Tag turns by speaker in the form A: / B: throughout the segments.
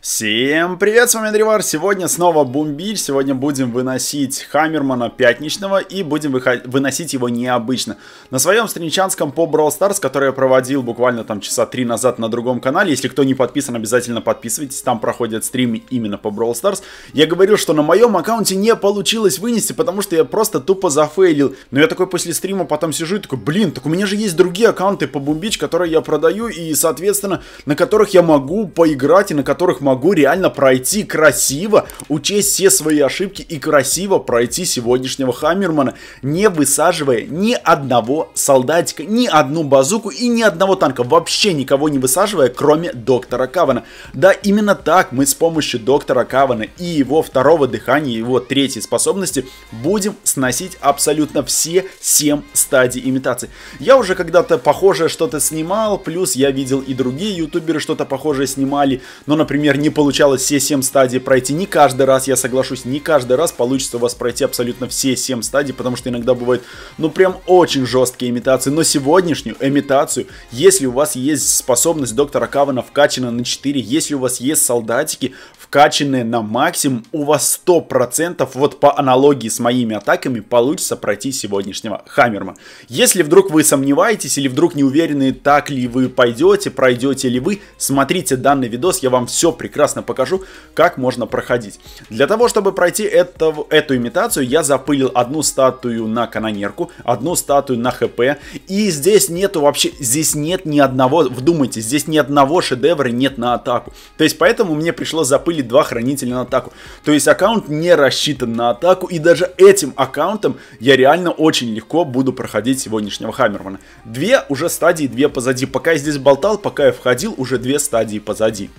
A: Всем привет, с вами Андревар. Сегодня снова бомбиль. Сегодня будем выносить Хаммермана пятничного и будем выносить его необычно. На своем стринчанском по Brawl Stars, который я проводил буквально там часа три назад на другом канале, если кто не подписан, обязательно подписывайтесь, там проходят стримы именно по Brawl Stars, я говорил, что на моем аккаунте не получилось вынести, потому что я просто тупо зафейлил. Но я такой после стрима потом сижу и такой, блин, так у меня же есть другие аккаунты по бумбич, которые я продаю и, соответственно, на которых я могу поиграть и на которых могу смогу реально пройти красиво, учесть все свои ошибки и красиво пройти сегодняшнего Хаммермана, не высаживая ни одного солдатика, ни одну базуку и ни одного танка, вообще никого не высаживая, кроме доктора Кавана. Да, именно так мы с помощью доктора Кавана и его второго дыхания, его третьей способности будем сносить абсолютно все 7 стадий имитации. Я уже когда-то похожее что-то снимал, плюс я видел и другие ютуберы что-то похожее снимали, но, например, не получалось все 7 стадий пройти. Не каждый раз, я соглашусь, не каждый раз получится у вас пройти абсолютно все 7 стадий, потому что иногда бывают, ну, прям очень жесткие имитации. Но сегодняшнюю имитацию, если у вас есть способность доктора Кавана вкачана на 4, если у вас есть солдатики вкачанные на максимум, у вас 100% вот по аналогии с моими атаками получится пройти сегодняшнего Хаммерма. Если вдруг вы сомневаетесь или вдруг не уверены, так ли вы пойдете, пройдете ли вы, смотрите данный видос, я вам все прекрасно прекрасно покажу, как можно проходить. Для того, чтобы пройти это, эту имитацию, я запылил одну статую на канонерку, одну статую на ХП, и здесь нету вообще, здесь нет ни одного, вдумайтесь, здесь ни одного шедевра нет на атаку. То есть, поэтому мне пришлось запылить два хранителя на атаку. То есть, аккаунт не рассчитан на атаку, и даже этим аккаунтом я реально очень легко буду проходить сегодняшнего Хаммермана. Две уже стадии, две позади. Пока я здесь болтал, пока я входил, уже две стадии позади.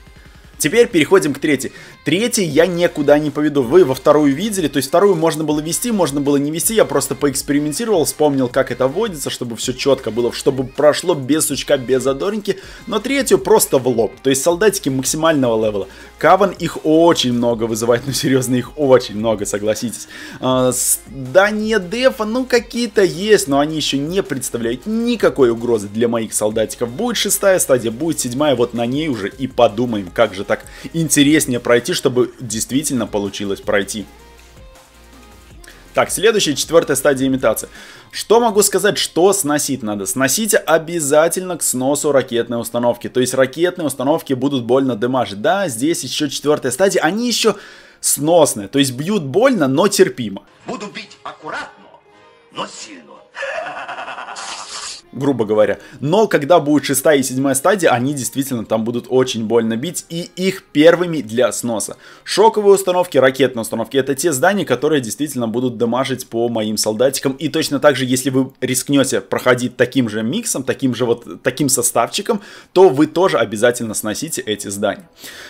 A: Теперь переходим к третьей. Третий я никуда не поведу. Вы во вторую видели, то есть вторую можно было вести, можно было не вести. Я просто поэкспериментировал, вспомнил, как это вводится, чтобы все четко было, чтобы прошло без сучка, без задоринки. Но третью просто в лоб. То есть солдатики максимального левела. Каван их очень много вызывает, ну серьезно, их очень много, согласитесь. А, да не дефа, ну какие-то есть, но они еще не представляют никакой угрозы для моих солдатиков. Будет шестая стадия, будет седьмая, вот на ней уже и подумаем, как же так интереснее пройти, чтобы действительно получилось пройти. Так, следующая, четвертая стадия имитации. Что могу сказать, что сносить надо? Сносите обязательно к сносу ракетной установки. То есть ракетные установки будут больно дымажить. Да, здесь еще четвертая стадия. Они еще сносные. То есть бьют больно, но терпимо. Буду бить аккуратно, но сильно. грубо говоря. Но когда будет шестая и седьмая стадия, они действительно там будут очень больно бить, и их первыми для сноса. Шоковые установки, ракетные установки, это те здания, которые действительно будут дамажить по моим солдатикам. И точно так же, если вы рискнете проходить таким же миксом, таким же вот таким составчиком, то вы тоже обязательно сносите эти здания.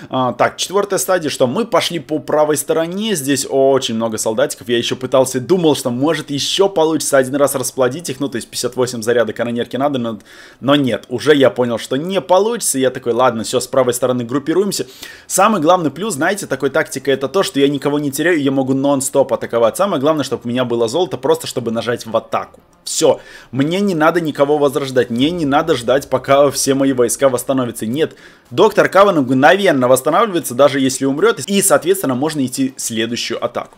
A: А, так, четвертая стадия, что мы пошли по правой стороне, здесь очень много солдатиков, я еще пытался, думал, что может еще получится один раз расплодить их, ну то есть 58 зарядок нерки надо, но, но нет, уже я понял, что не получится, я такой, ладно, все, с правой стороны группируемся. Самый главный плюс, знаете, такой тактика, это то, что я никого не теряю, я могу нон-стоп атаковать. Самое главное, чтобы у меня было золото, просто чтобы нажать в атаку. Все, мне не надо никого возрождать, мне не надо ждать, пока все мои войска восстановятся. Нет, доктор Каван мгновенно восстанавливается, даже если умрет, и, соответственно, можно идти в следующую атаку.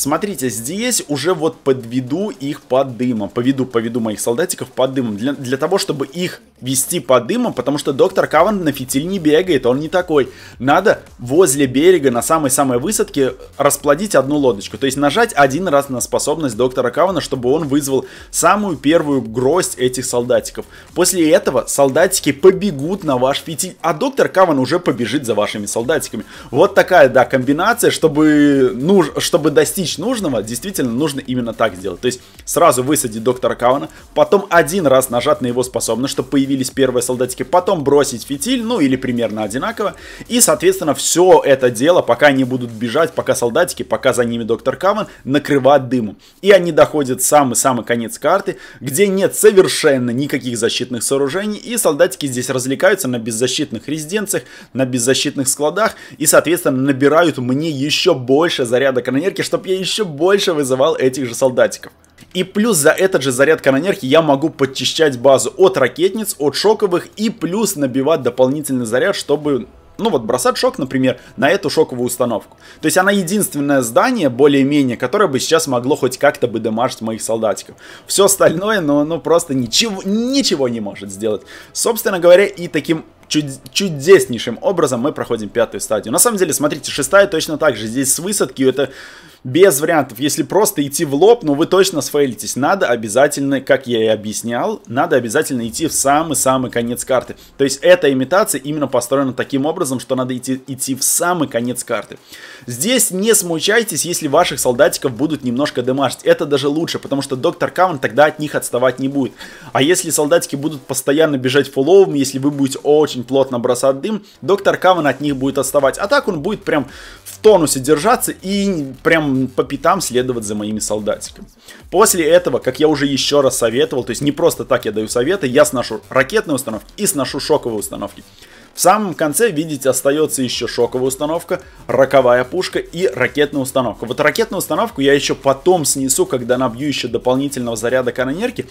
A: Смотрите, здесь уже вот подведу их под дымом. Поведу, поведу моих солдатиков под дымом. Для, для того, чтобы их вести под дымом, потому что доктор Каван на фитиль не бегает, он не такой. Надо возле берега на самой-самой высадке расплодить одну лодочку. То есть нажать один раз на способность доктора Кавана, чтобы он вызвал самую первую гроздь этих солдатиков. После этого солдатики побегут на ваш фитиль, а доктор Каван уже побежит за вашими солдатиками. Вот такая, да, комбинация, чтобы, ну, чтобы достичь достичь нужного, действительно нужно именно так сделать. То есть сразу высадить доктора Кавана, потом один раз нажать на его способность, чтобы появились первые солдатики, потом бросить фитиль, ну или примерно одинаково. И, соответственно, все это дело, пока они будут бежать, пока солдатики, пока за ними доктор Каван, накрывать дыму, И они доходят самый-самый конец карты, где нет совершенно никаких защитных сооружений, и солдатики здесь развлекаются на беззащитных резиденциях, на беззащитных складах, и, соответственно, набирают мне еще больше заряда канонерки, чтобы я еще больше вызывал этих же солдатиков. И плюс за этот же заряд канонерки я могу подчищать базу от ракетниц, от шоковых и плюс набивать дополнительный заряд, чтобы ну вот бросать шок, например, на эту шоковую установку. То есть она единственное здание, более-менее, которое бы сейчас могло хоть как-то бы дамажить моих солдатиков. Все остальное, ну, ну просто ничего, ничего не может сделать. Собственно говоря, и таким чуд чудеснейшим образом мы проходим пятую стадию. На самом деле, смотрите, шестая точно так же. Здесь с высадки это без вариантов. Если просто идти в лоб, ну вы точно сфейлитесь. Надо обязательно, как я и объяснял, надо обязательно идти в самый-самый конец карты. То есть эта имитация именно построена таким образом, что надо идти, идти в самый конец карты. Здесь не смущайтесь, если ваших солдатиков будут немножко демажить. Это даже лучше, потому что доктор Каван тогда от них отставать не будет. А если солдатики будут постоянно бежать фулловым, если вы будете очень плотно бросать дым, доктор Каван от них будет отставать. А так он будет прям тонусе держаться и прям по пятам следовать за моими солдатиками. После этого, как я уже еще раз советовал, то есть не просто так я даю советы, я сношу ракетные установки и сношу шоковые установки. В самом конце, видите, остается еще шоковая установка, роковая пушка и ракетная установка. Вот ракетную установку я еще потом снесу, когда набью еще дополнительного заряда канонерки,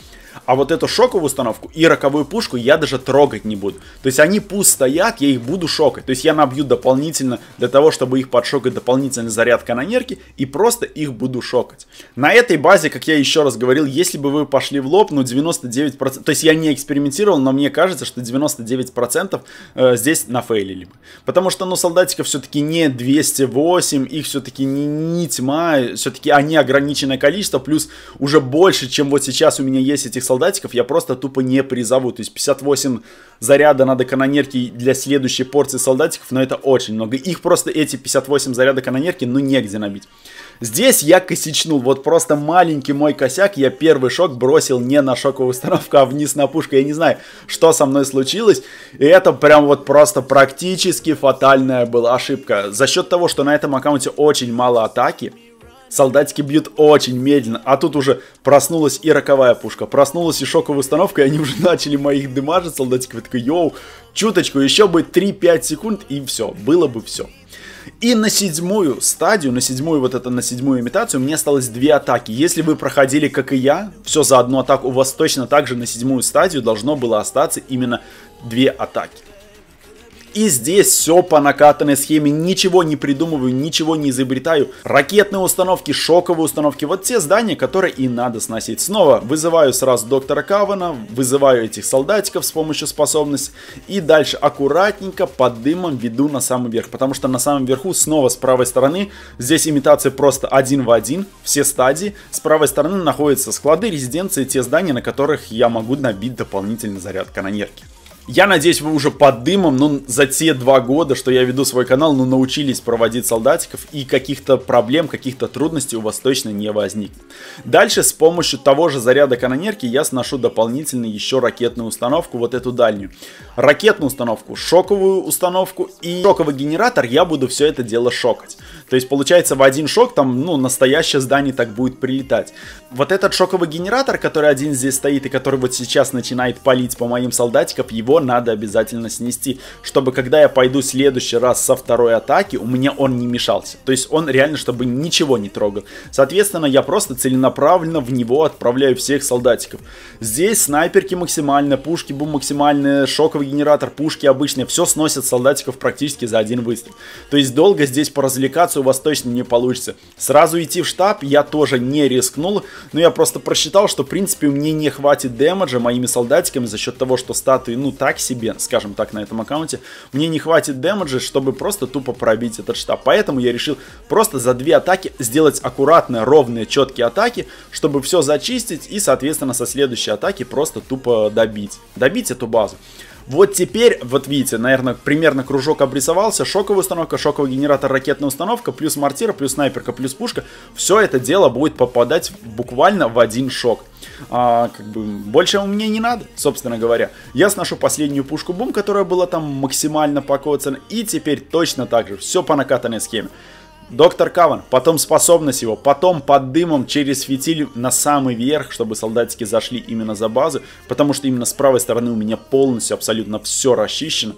A: а вот эту шоковую установку и роковую пушку я даже трогать не буду. То есть они пусть стоят, я их буду шокать. То есть я набью дополнительно для того, чтобы их подшокать дополнительный заряд канонерки и просто их буду шокать. На этой базе, как я еще раз говорил, если бы вы пошли в лоб, ну 99%, то есть я не экспериментировал, но мне кажется, что 99% э, э, здесь нафейлили бы. Потому что, ну, солдатиков все-таки не 208, их все-таки не, не тьма, все-таки они ограниченное количество, плюс уже больше, чем вот сейчас у меня есть этих солдатиков, я просто тупо не призову. То есть 58 заряда надо канонерки для следующей порции солдатиков, но это очень много. Их просто эти 58 заряда канонерки, ну, негде набить. Здесь я косичнул, вот просто маленький мой косяк, я первый шок бросил не на шоковую установку, а вниз на пушку, я не знаю, что со мной случилось, и это прям вот просто практически фатальная была ошибка. За счет того, что на этом аккаунте очень мало атаки, Солдатики бьют очень медленно, а тут уже проснулась и роковая пушка, проснулась и шоковая установка, и они уже начали моих дымажить, солдатик такой, йоу, чуточку, еще бы 3-5 секунд, и все, было бы все. И на седьмую стадию, на седьмую вот это, на седьмую имитацию, мне осталось две атаки. Если вы проходили, как и я, все за одну атаку, у вас точно так же на седьмую стадию должно было остаться именно две атаки. И здесь все по накатанной схеме, ничего не придумываю, ничего не изобретаю. Ракетные установки, шоковые установки, вот те здания, которые и надо сносить. Снова вызываю сразу доктора Кавана, вызываю этих солдатиков с помощью способности и дальше аккуратненько под дымом веду на самый верх, потому что на самом верху снова с правой стороны, здесь имитация просто один в один, все стадии. С правой стороны находятся склады, резиденции, те здания, на которых я могу набить дополнительный заряд канонерки. Я надеюсь, вы уже под дымом, ну, за те два года, что я веду свой канал, ну, научились проводить солдатиков, и каких-то проблем, каких-то трудностей у вас точно не возникнет. Дальше с помощью того же заряда канонерки я сношу дополнительно еще ракетную установку, вот эту дальнюю. Ракетную установку, шоковую установку и шоковый генератор я буду все это дело шокать. То есть, получается, в один шок там, ну, настоящее здание так будет прилетать. Вот этот шоковый генератор, который один здесь стоит и который вот сейчас начинает палить по моим солдатикам, его надо обязательно снести, чтобы когда я пойду в следующий раз со второй атаки, у меня он не мешался. То есть он реально, чтобы ничего не трогал. Соответственно, я просто целенаправленно в него отправляю всех солдатиков. Здесь снайперки максимально, пушки бум максимально, шоковый генератор, пушки обычные. Все сносят солдатиков практически за один выстрел. То есть долго здесь поразвлекаться у вас точно не получится. Сразу идти в штаб я тоже не рискнул, но я просто просчитал, что в принципе мне не хватит демеджа моими солдатиками за счет того, что статуи, ну, так так себе, скажем так, на этом аккаунте. Мне не хватит демеджа, чтобы просто тупо пробить этот штаб. Поэтому я решил просто за две атаки сделать аккуратные, ровные, четкие атаки, чтобы все зачистить и, соответственно, со следующей атаки просто тупо добить. Добить эту базу. Вот теперь, вот видите, наверное, примерно кружок обрисовался. Шоковая установка, шоковый генератор, ракетная установка, плюс мортира, плюс снайперка, плюс пушка. Все это дело будет попадать буквально в один шок. А, как бы, больше мне не надо, собственно говоря. Я сношу последнюю пушку бум, которая была там максимально покоцана. И теперь точно так же. Все по накатанной схеме. Доктор Каван, потом способность его, потом под дымом через фитиль на самый верх, чтобы солдатики зашли именно за базу, потому что именно с правой стороны у меня полностью абсолютно все расчищено.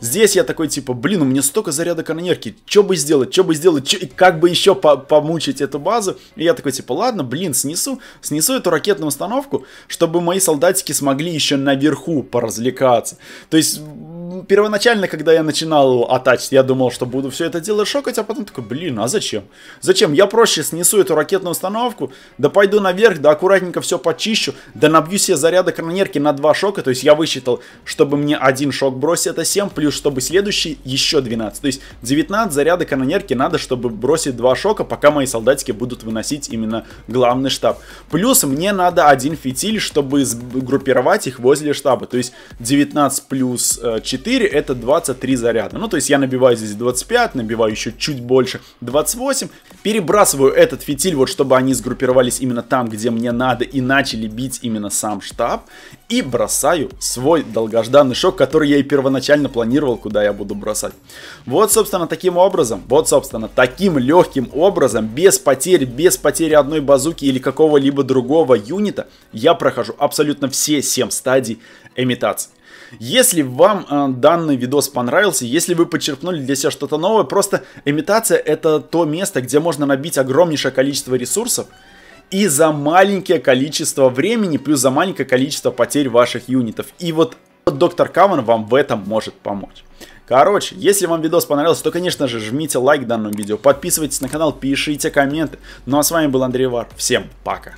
A: Здесь я такой типа, блин, у меня столько заряда канонерки, что бы сделать, что бы сделать, чё, как бы еще по помучить эту базу. И я такой типа, ладно, блин, снесу, снесу эту ракетную установку, чтобы мои солдатики смогли еще наверху поразвлекаться. То есть ну, первоначально, когда я начинал атать, я думал, что буду все это дело шокать, а потом такой, блин, а зачем? Зачем? Я проще снесу эту ракетную установку, да пойду наверх, да аккуратненько все почищу, да набью себе заряда канонерки на два шока, то есть я высчитал, чтобы мне один шок бросить, это 7, плюс чтобы следующий еще 12, то есть 19 заряда канонерки надо, чтобы бросить два шока, пока мои солдатики будут выносить именно главный штаб. Плюс мне надо один фитиль, чтобы сгруппировать их возле штаба, то есть 19 плюс 4 э, 4 это 23 заряда. Ну, то есть я набиваю здесь 25, набиваю еще чуть больше 28. Перебрасываю этот фитиль, вот чтобы они сгруппировались именно там, где мне надо, и начали бить именно сам штаб. И бросаю свой долгожданный шок, который я и первоначально планировал, куда я буду бросать. Вот, собственно, таким образом, вот, собственно, таким легким образом, без потерь, без потери одной базуки или какого-либо другого юнита, я прохожу абсолютно все 7 стадий имитации. Если вам э, данный видос понравился, если вы подчеркнули для себя что-то новое, просто имитация это то место, где можно набить огромнейшее количество ресурсов и за маленькое количество времени, плюс за маленькое количество потерь ваших юнитов. И вот доктор Каван вам в этом может помочь. Короче, если вам видос понравился, то, конечно же, жмите лайк данному видео, подписывайтесь на канал, пишите комменты. Ну а с вами был Андрей Вар. Всем пока!